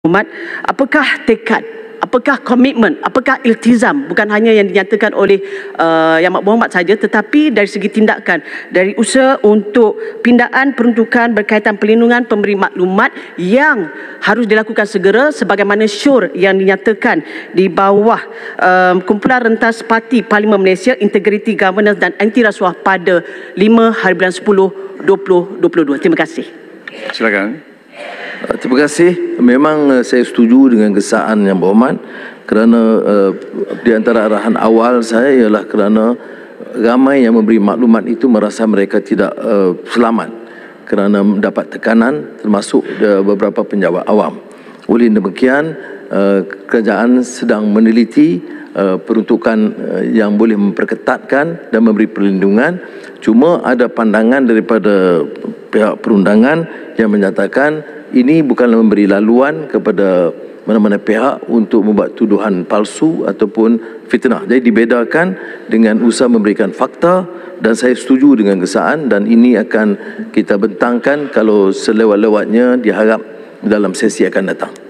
umat apakah tekad apakah komitmen apakah iltizam bukan hanya yang dinyatakan oleh uh, Yang Muhammad saja tetapi dari segi tindakan dari usaha untuk pindaan peruntukan berkaitan pelindungan pemberi maklumat yang harus dilakukan segera sebagaimana syur yang dinyatakan di bawah um, kumpulan rentas parti Parlimen Malaysia Integrity Governance dan Anti Rasuah pada 5 hari bulan 10 2022 terima kasih silakan Eh, terima kasih. Memang eh, saya setuju dengan kesaan yang berhormat kerana uh, di antara arahan awal saya ialah kerana ramai yang memberi maklumat itu merasa mereka tidak uh, selamat kerana mendapat tekanan termasuk uh, beberapa penjawat awam. Oleh demikian, uh, kerajaan sedang meneliti uh, peruntukan uh, yang boleh memperketatkan dan memberi perlindungan. Cuma ada pandangan daripada pihak perundangan yang menyatakan ini bukanlah memberi laluan kepada mana-mana pihak untuk membuat tuduhan palsu ataupun fitnah. Jadi dibedakan dengan usaha memberikan fakta dan saya setuju dengan kesaan dan ini akan kita bentangkan kalau selewat-lewatnya diharap dalam sesi akan datang.